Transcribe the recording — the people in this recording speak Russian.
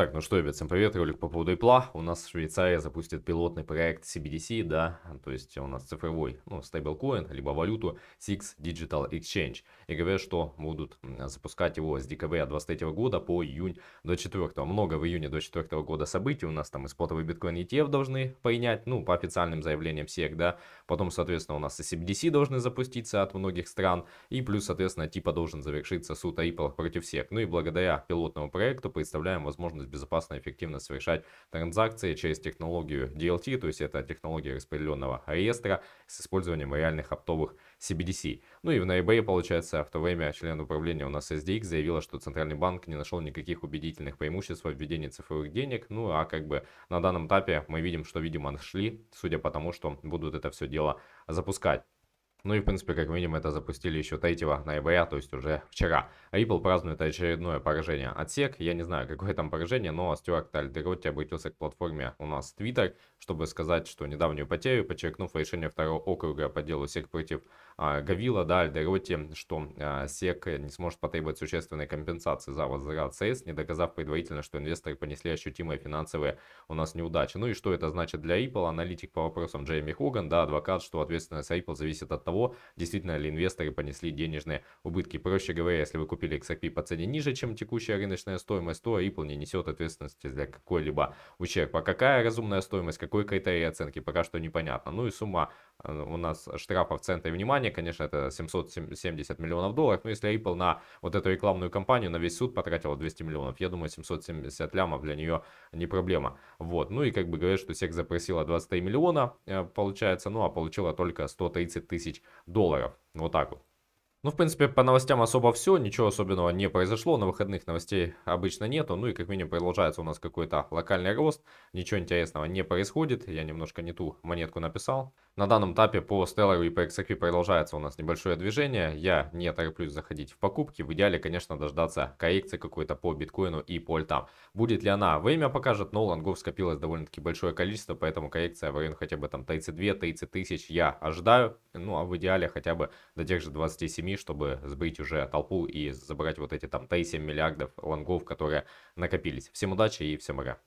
Так, ну что, ребят, всем привет, ролик по поводу Apple. У нас Швейцария запустит пилотный проект CBDC, да, то есть у нас цифровой, ну, стейблкоин, либо валюту Six Digital Exchange. И говорят, что будут запускать его с декабря 23 года по июнь 24. Много в июне 24 года событий у нас там и спотовый биткоин ETF должны принять, ну, по официальным заявлениям всех, да. Потом, соответственно, у нас и CBDC должны запуститься от многих стран. И плюс, соответственно, типа должен завершиться суд Apple против всех. Ну и благодаря пилотному проекту представляем возможность безопасно и эффективно совершать транзакции через технологию DLT, то есть это технология распределенного реестра с использованием реальных оптовых CBDC. Ну и в ноябре, получается, в то время член управления у нас SDX заявила, что Центральный банк не нашел никаких убедительных преимуществ в введении цифровых денег, ну а как бы на данном этапе мы видим, что, видимо, нашли, судя по тому, что будут это все дело запускать. Ну и в принципе, как видим, это запустили еще 3 ноября, то есть уже вчера. Ripple празднует очередное поражение от SEC, я не знаю, какое там поражение, но Стюарт Альдеротти обратился к платформе у нас Twitter, чтобы сказать, что недавнюю потерю, подчеркнув решение второго округа по делу SEC против а, Гавила, да, Альдеротти, что а, SEC не сможет потребовать существенной компенсации за возврат средств, не доказав предварительно, что инвесторы понесли ощутимые финансовые у нас неудачи. Ну и что это значит для Ripple? Аналитик по вопросам Джейми хоган да, адвокат, что ответственность Ripple зависит от того, действительно ли инвесторы понесли денежные убытки. Проще говоря, если вы купили XRP по цене ниже, чем текущая рыночная стоимость, то Ripple не несет ответственности для какой-либо ущерба. Какая разумная стоимость, какой критерий оценки, пока что непонятно. Ну и сумма э, у нас штрафа в центре внимания, конечно, это 770 миллионов долларов. Но если Ripple на вот эту рекламную кампанию на весь суд потратила 200 миллионов, я думаю, 770 лямов для нее не проблема. Вот, ну и как бы говорят, что SEC запросила 23 миллиона, э, получается, ну а получила только 130 тысяч долларов. Вот так вот. Ну, в принципе, по новостям особо все, ничего особенного не произошло, на выходных новостей обычно нету, ну и как минимум продолжается у нас какой-то локальный рост, ничего интересного не происходит, я немножко не ту монетку написал. На данном этапе по Stellar и по XRP продолжается у нас небольшое движение, я не тороплюсь заходить в покупки, в идеале, конечно, дождаться коррекции какой-то по биткоину и по альтам. Будет ли она, время покажет, но лонгов скопилось довольно-таки большое количество, поэтому коррекция в район хотя бы там 32-30 тысяч я ожидаю, ну а в идеале хотя бы до тех же 27, чтобы сбыть уже толпу и забрать вот эти там 3-7 миллиардов лонгов, которые накопились. Всем удачи и всем пока.